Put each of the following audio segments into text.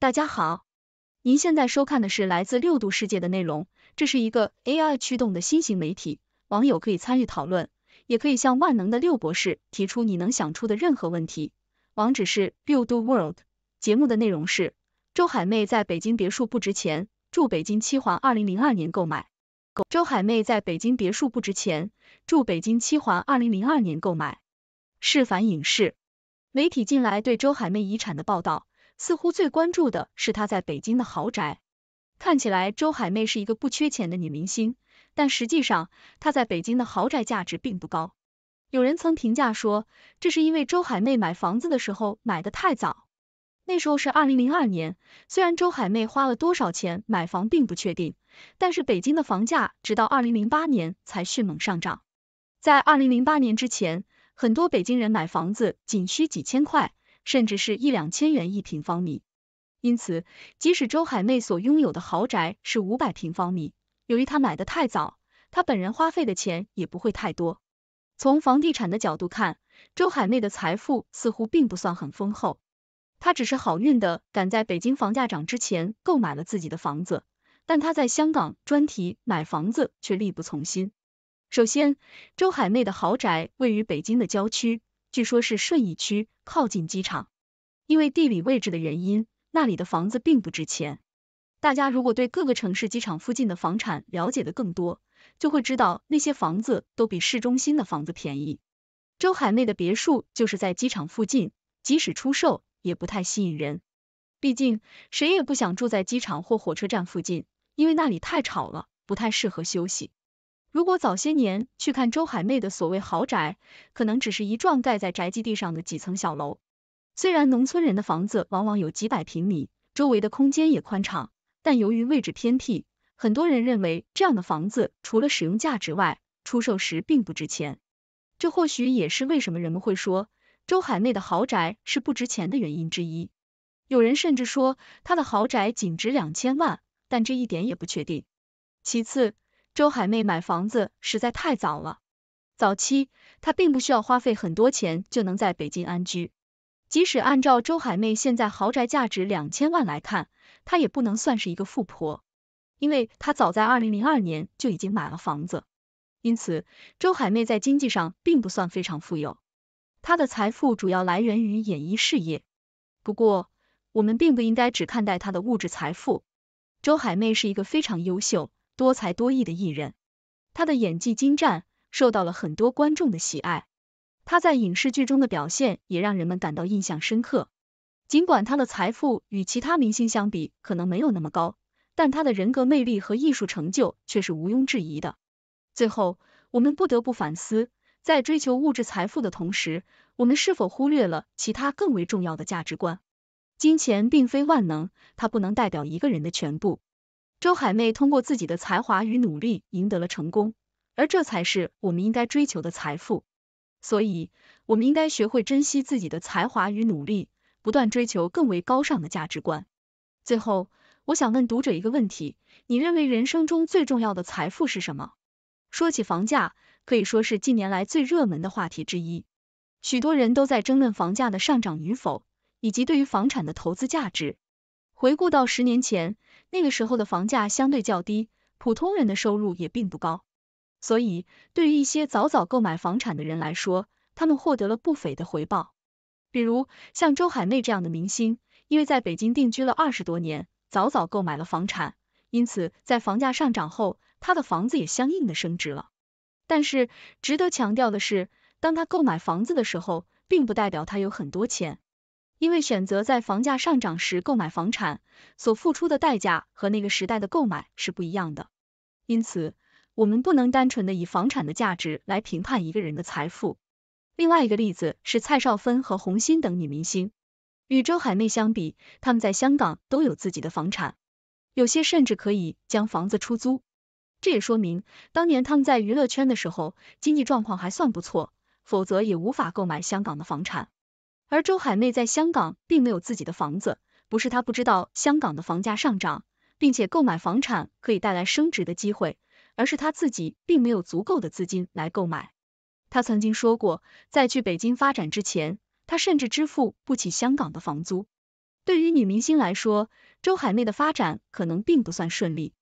大家好，您现在收看的是来自六度世界的内容，这是一个 AI 驱动的新型媒体，网友可以参与讨论，也可以向万能的六博士提出你能想出的任何问题。网址是六度 World。节目的内容是：周海媚在北京别墅不值钱，住北京七环，二零零二年购买。周海媚在北京别墅不值钱，住北京七环，二零零二年购买。是凡影视媒体近来对周海媚遗产的报道。似乎最关注的是她在北京的豪宅。看起来周海媚是一个不缺钱的女明星，但实际上她在北京的豪宅价值并不高。有人曾评价说，这是因为周海媚买房子的时候买的太早，那时候是二零零二年。虽然周海媚花了多少钱买房并不确定，但是北京的房价直到二零零八年才迅猛上涨。在二零零八年之前，很多北京人买房子仅需几千块。甚至是一两千元一平方米，因此，即使周海媚所拥有的豪宅是五百平方米，由于她买的太早，她本人花费的钱也不会太多。从房地产的角度看，周海媚的财富似乎并不算很丰厚，她只是好运的赶在北京房价涨之前购买了自己的房子，但她在香港专题买房子却力不从心。首先，周海媚的豪宅位于北京的郊区，据说是顺义区。靠近机场，因为地理位置的原因，那里的房子并不值钱。大家如果对各个城市机场附近的房产了解的更多，就会知道那些房子都比市中心的房子便宜。周海媚的别墅就是在机场附近，即使出售也不太吸引人。毕竟，谁也不想住在机场或火车站附近，因为那里太吵了，不太适合休息。如果早些年去看周海媚的所谓豪宅，可能只是一幢盖在宅基地上的几层小楼。虽然农村人的房子往往有几百平米，周围的空间也宽敞，但由于位置偏僻，很多人认为这样的房子除了使用价值外，出售时并不值钱。这或许也是为什么人们会说周海媚的豪宅是不值钱的原因之一。有人甚至说她的豪宅仅值两千万，但这一点也不确定。其次，周海媚买房子实在太早了，早期她并不需要花费很多钱就能在北京安居。即使按照周海媚现在豪宅价值两千万来看，她也不能算是一个富婆，因为她早在二零零二年就已经买了房子。因此，周海媚在经济上并不算非常富有，她的财富主要来源于演艺事业。不过，我们并不应该只看待她的物质财富，周海媚是一个非常优秀。多才多艺的艺人，他的演技精湛，受到了很多观众的喜爱。他在影视剧中的表现也让人们感到印象深刻。尽管他的财富与其他明星相比可能没有那么高，但他的人格魅力和艺术成就却是毋庸置疑的。最后，我们不得不反思，在追求物质财富的同时，我们是否忽略了其他更为重要的价值观？金钱并非万能，它不能代表一个人的全部。周海媚通过自己的才华与努力赢得了成功，而这才是我们应该追求的财富。所以，我们应该学会珍惜自己的才华与努力，不断追求更为高尚的价值观。最后，我想问读者一个问题：你认为人生中最重要的财富是什么？说起房价，可以说是近年来最热门的话题之一，许多人都在争论房价的上涨与否，以及对于房产的投资价值。回顾到十年前。那个时候的房价相对较低，普通人的收入也并不高，所以对于一些早早购买房产的人来说，他们获得了不菲的回报。比如像周海媚这样的明星，因为在北京定居了二十多年，早早购买了房产，因此在房价上涨后，她的房子也相应的升值了。但是值得强调的是，当她购买房子的时候，并不代表她有很多钱。因为选择在房价上涨时购买房产，所付出的代价和那个时代的购买是不一样的。因此，我们不能单纯的以房产的价值来评判一个人的财富。另外一个例子是蔡少芬和洪欣等女明星，与周海媚相比，她们在香港都有自己的房产，有些甚至可以将房子出租。这也说明当年他们在娱乐圈的时候，经济状况还算不错，否则也无法购买香港的房产。而周海媚在香港并没有自己的房子，不是她不知道香港的房价上涨，并且购买房产可以带来升值的机会，而是她自己并没有足够的资金来购买。她曾经说过，在去北京发展之前，她甚至支付不起香港的房租。对于女明星来说，周海媚的发展可能并不算顺利，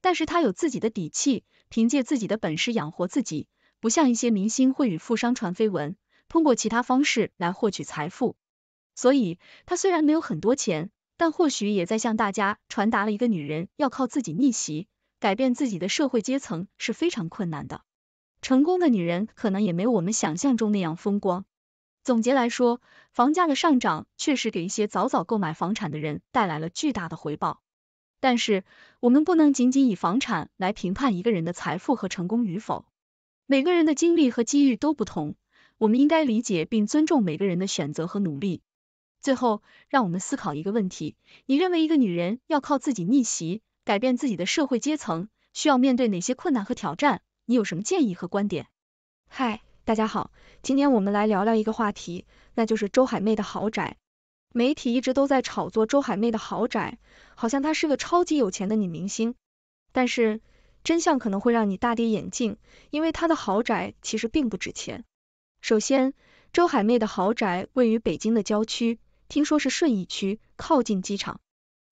但是她有自己的底气，凭借自己的本事养活自己，不像一些明星会与富商传绯闻。通过其他方式来获取财富，所以他虽然没有很多钱，但或许也在向大家传达了一个女人要靠自己逆袭、改变自己的社会阶层是非常困难的。成功的女人可能也没有我们想象中那样风光。总结来说，房价的上涨确实给一些早早购买房产的人带来了巨大的回报，但是我们不能仅仅以房产来评判一个人的财富和成功与否。每个人的经历和机遇都不同。我们应该理解并尊重每个人的选择和努力。最后，让我们思考一个问题：你认为一个女人要靠自己逆袭，改变自己的社会阶层，需要面对哪些困难和挑战？你有什么建议和观点？嗨，大家好，今天我们来聊聊一个话题，那就是周海媚的豪宅。媒体一直都在炒作周海媚的豪宅，好像她是个超级有钱的女明星。但是真相可能会让你大跌眼镜，因为她的豪宅其实并不值钱。首先，周海媚的豪宅位于北京的郊区，听说是顺义区，靠近机场。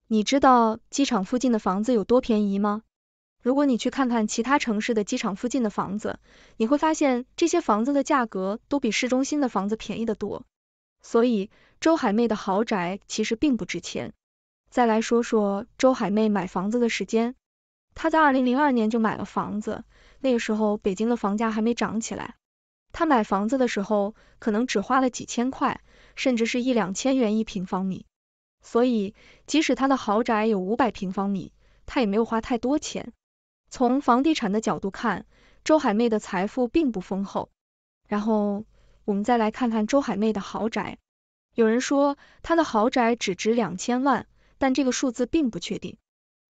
你知道机场附近的房子有多便宜吗？如果你去看看其他城市的机场附近的房子，你会发现这些房子的价格都比市中心的房子便宜的多。所以，周海媚的豪宅其实并不值钱。再来说说周海媚买房子的时间，她在二零零二年就买了房子，那个时候北京的房价还没涨起来。他买房子的时候，可能只花了几千块，甚至是一两千元一平方米。所以，即使他的豪宅有五百平方米，他也没有花太多钱。从房地产的角度看，周海媚的财富并不丰厚。然后，我们再来看看周海媚的豪宅。有人说她的豪宅只值两千万，但这个数字并不确定。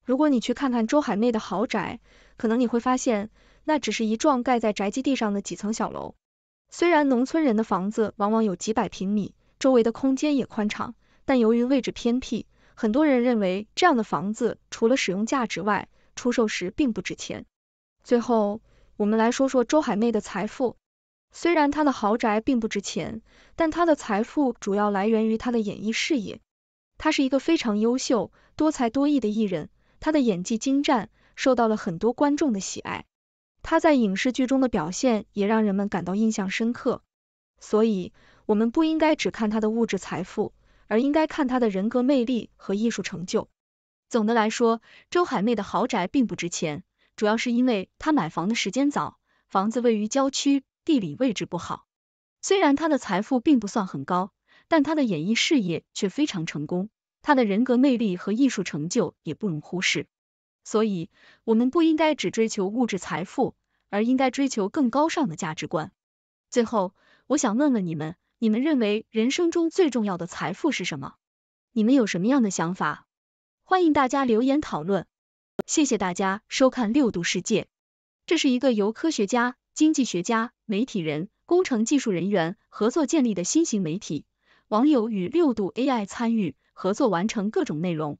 如果你去看看周海媚的豪宅，可能你会发现那只是一幢盖在宅基地上的几层小楼。虽然农村人的房子往往有几百平米，周围的空间也宽敞，但由于位置偏僻，很多人认为这样的房子除了使用价值外，出售时并不值钱。最后，我们来说说周海媚的财富。虽然她的豪宅并不值钱，但她的财富主要来源于她的演艺事业。她是一个非常优秀、多才多艺的艺人，她的演技精湛，受到了很多观众的喜爱。他在影视剧中的表现也让人们感到印象深刻，所以我们不应该只看他的物质财富，而应该看他的人格魅力和艺术成就。总的来说，周海媚的豪宅并不值钱，主要是因为她买房的时间早，房子位于郊区，地理位置不好。虽然她的财富并不算很高，但她的演艺事业却非常成功，她的人格魅力和艺术成就也不容忽视。所以，我们不应该只追求物质财富，而应该追求更高尚的价值观。最后，我想问问你们，你们认为人生中最重要的财富是什么？你们有什么样的想法？欢迎大家留言讨论。谢谢大家收看六度世界，这是一个由科学家、经济学家、媒体人、工程技术人员合作建立的新型媒体，网友与六度 AI 参与合作完成各种内容。